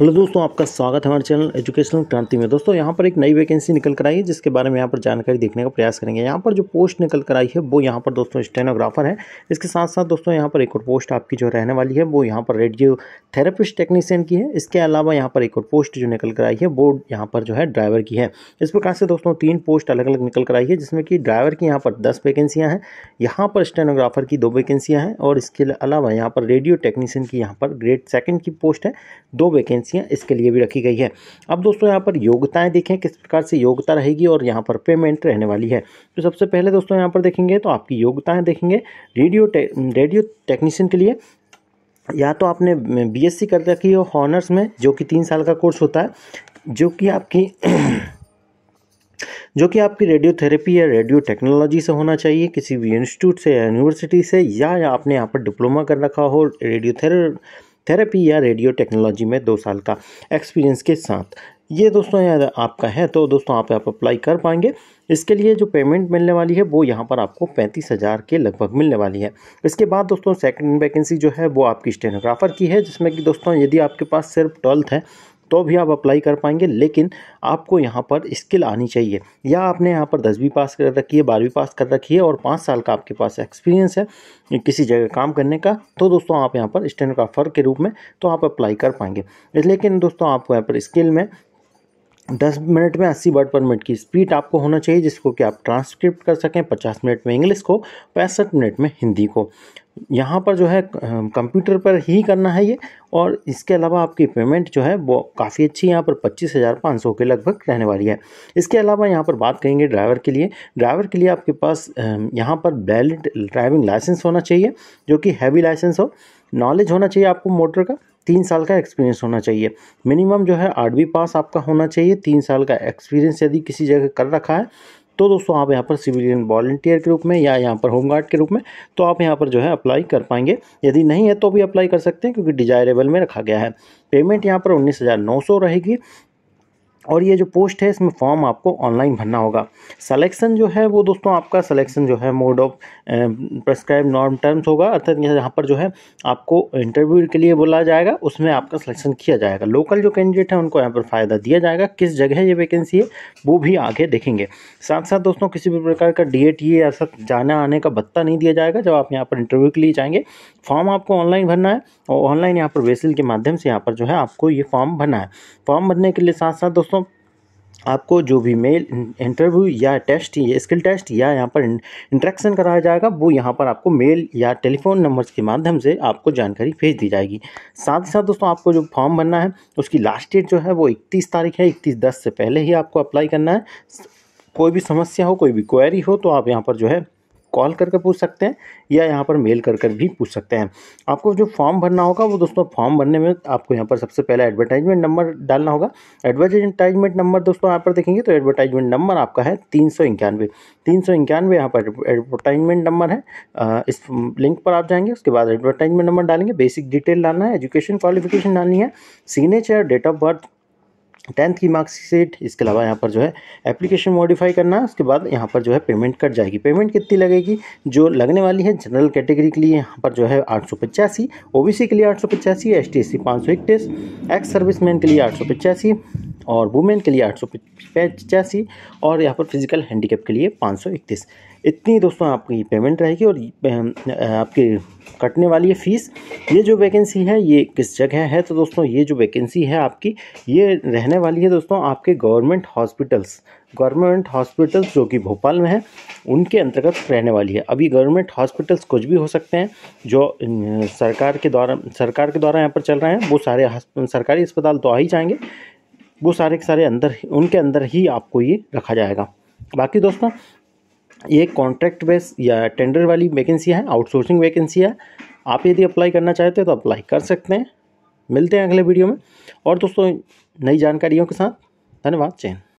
hello दोस्तों आपका स्वागत है हमारे चैनल एजुकेशनल क्रांति में दोस्तों यहाँ पर एक नई वैकेंसी निकल कर आई है जिसके बारे में यहाँ पर जानकारी देखने का प्रयास करेंगे यहाँ पर जो पोस्ट निकल कर आई है वो यहाँ पर दोस्तों स्टेनोग्राफर है इसके साथ साथ दोस्तों यहाँ पर एक और पोस्ट आपकी जो रहने वाली है वो यहाँ पर रेडियो थेरेपिस्ट टेक्नीशियन की है इसके अलावा यहाँ पर एक और पोस्ट जो निकल कर आई है वो यहाँ पर जो है ड्राइवर की है इस प्रकार से दोस्तों तीन पोस्ट अलग अलग निकल कर आई है जिसमें कि ड्राइवर की यहाँ पर दस वैकेंसियाँ हैं यहाँ पर स्टेनोग्राफर की दो वैकेंसियाँ हैं और इसके अलावा यहाँ पर रेडियो टेक्नीशियन की यहाँ पर ग्रेड सेकेंड की पोस्ट है दो वैकेंसी वैकेंसियाँ इसके लिए भी रखी गई है अब दोस्तों यहाँ पर योग्यताएँ देखें किस प्रकार से योग्यता रहेगी और यहाँ पर पेमेंट रहने वाली है तो सबसे पहले दोस्तों यहाँ पर देखेंगे तो आपकी योग्यताएँ देखेंगे रेडियो रेडियो टेक्नीशियन के लिए या तो आपने बीएससी कर रखी हो हॉनर्स में जो कि तीन साल का कोर्स होता है जो कि आपकी जो कि आपकी रेडियोथेरेपी या रेडियो टेक्नोलॉजी से होना चाहिए किसी भी इंस्टीट्यूट से या यूनिवर्सिटी से या, या आपने यहाँ पर डिप्लोमा कर रखा हो रेडियोथेरा थेरेपी या रेडियो टेक्नोलॉजी में दो साल का एक्सपीरियंस के साथ ये दोस्तों यार आपका है तो दोस्तों आप आप अप्लाई कर पाएंगे इसके लिए जो पेमेंट मिलने वाली है वो यहाँ पर आपको पैंतीस हज़ार के लगभग मिलने वाली है इसके बाद दोस्तों सेकंड वैकेंसी जो है वो आपकी स्टेनोग्राफर की है जिसमें कि दोस्तों यदि आपके पास सिर्फ ट्वेल्थ है तो भी आप अप्लाई कर पाएंगे लेकिन आपको यहाँ पर स्किल आनी चाहिए या आपने यहाँ पर दसवीं पास कर रखी है बारहवीं पास कर रखी है और पाँच साल का आपके पास एक्सपीरियंस है किसी जगह काम करने का तो दोस्तों आप यहाँ पर स्टैंडर्ड ऑफर के रूप में तो आप अप्लाई कर पाएंगे लेकिन दोस्तों आपको यहाँ पर स्किल में दस मिनट में अस्सी वर्ड पर मिनट की स्पीड आपको होना चाहिए जिसको कि आप ट्रांसक्रिप्ट कर सकें पचास मिनट में इंग्लिश को पैंसठ मिनट में हिंदी को यहाँ पर जो है कंप्यूटर पर ही करना है ये और इसके अलावा आपकी पेमेंट जो है वो काफ़ी अच्छी यहाँ पर पच्चीस हज़ार पाँच सौ के लगभग रहने वाली है इसके अलावा यहाँ पर बात करेंगे ड्राइवर के लिए ड्राइवर के लिए आपके पास यहाँ पर वैलिड ड्राइविंग लाइसेंस होना चाहिए जो कि हैवी लाइसेंस हो नॉलेज होना चाहिए आपको मोटर का तीन साल का एक्सपीरियंस होना चाहिए मिनिमम जो है आठवीं पास आपका होना चाहिए तीन साल का एक्सपीरियंस यदि किसी जगह कर रखा है तो दोस्तों आप यहाँ पर सिविलियन वॉल्टियर के रूप में या यहाँ पर होमगार्ड के रूप में तो आप यहाँ पर जो है अप्लाई कर पाएंगे यदि नहीं है तो भी अप्लाई कर सकते हैं क्योंकि डिजायरेबल में रखा गया है पेमेंट यहाँ पर उन्नीस हज़ार नौ सौ रहेगी और ये जो पोस्ट है इसमें फॉर्म आपको ऑनलाइन भरना होगा सिलेक्शन जो है वो दोस्तों आपका सिलेक्शन जो है mode of prescribe norm terms होगा अर्थात यहाँ पर जो है आपको इंटरव्यू के लिए बोला जाएगा उसमें आपका सिलेक्शन किया जाएगा लोकल जो कैंडिडेट है उनको यहाँ पर फ़ायदा दिया जाएगा किस जगह ये वैकेंसी है वो भी आगे देखेंगे साथ साथ दोस्तों किसी भी प्रकार का डी एट ये ऐसा जाना आने का भत्ता नहीं दिया जाएगा जब आप यहाँ पर इंटरव्यू के लिए जाएंगे फॉर्म आपको ऑनलाइन भरना है और ऑनलाइन यहाँ पर वेसिल के माध्यम से यहाँ पर जो है आपको ये फॉर्म भरना है फॉर्म भरने के लिए साथ साथ दोस्तों आपको जो भी मेल इंटरव्यू या टेस्ट या स्किल टेस्ट या यहाँ पर इंट्रैक्शन कराया जाएगा वो यहाँ पर आपको मेल या टेलीफोन नंबर्स के माध्यम से आपको जानकारी भेज दी जाएगी साथ ही साथ दोस्तों आपको जो फॉर्म भरना है उसकी लास्ट डेट जो है वो इकतीस तारीख है इकतीस दस से पहले ही आपको अप्लाई करना है कोई भी समस्या हो कोई भी क्वेरी हो तो आप यहाँ पर जो है कॉल करके पूछ सकते हैं या यहाँ पर मेल कर कर भी पूछ सकते हैं आपको जो फॉर्म भरना होगा वो दोस्तों फॉर्म भरने में आपको यहाँ पर सबसे पहले एडवर्टाइजमेंट नंबर डालना होगा एडवर्टाइजमेंट नंबर दोस्तों यहाँ पर देखेंगे तो एडवर्टाइजमेंट नंबर आपका है तीन सौ इक्यानवे तीन सौ इक्यानवे यहाँ पर एडवर्टाइजमेंट नंबर है इस लिंक पर आप जाएंगे उसके बाद एडवर्टाइजमेंट नंबर डालेंगे बेसिक डिटेल डालना है एजुकेशन क्वालिफिकेशन डालनी है signature date of birth tenth की मार्कशीट इसके अलावा यहाँ पर जो है एप्लीकेशन मॉडिफाई करना उसके बाद यहाँ पर जो है पेमेंट कट जाएगी पेमेंट कितनी लगेगी जो लगने वाली है जनरल कैटेगरी के लिए यहाँ पर जो है आठ सौ पचासी ओ के लिए आठ सौ पचासी एस टी एस सी पाँच सौ इकतीस एक्स सर्विस के लिए आठ सौ पचासी और वुमेन के लिए आठ सौ पचासी और यहाँ पर फिजिकल हैंडीकेप के लिए पाँच सौ इकतीस इतनी दोस्तों आपकी पेमेंट रहेगी और आपकी कटने वाली है फ़ीस ये जो वैकेंसी है ये किस जगह है तो दोस्तों ये जो वैकेंसी है आपकी ये रहने वाली है दोस्तों आपके गवर्नमेंट हॉस्पिटल्स गवर्नमेंट हॉस्पिटल्स जो कि भोपाल में है उनके अंतर्गत रहने वाली है अभी गवर्नमेंट हॉस्पिटल्स कुछ भी हो सकते हैं जो सरकार के द्वारा सरकार के द्वारा यहाँ पर चल रहे हैं वो सारे सरकारी अस्पताल तो आ ही जाएंगे वो सारे के सारे अंदर उनके अंदर ही आपको ये रखा जाएगा बाकी दोस्तों ये कॉन्ट्रैक्ट बेस या टेंडर वाली वैकेंसी है आउटसोर्सिंग वैकेंसी है आप यदि अप्लाई करना चाहते हो तो अप्लाई कर सकते हैं मिलते हैं अगले वीडियो में और दोस्तों नई जानकारियों के साथ धन्यवाद चैन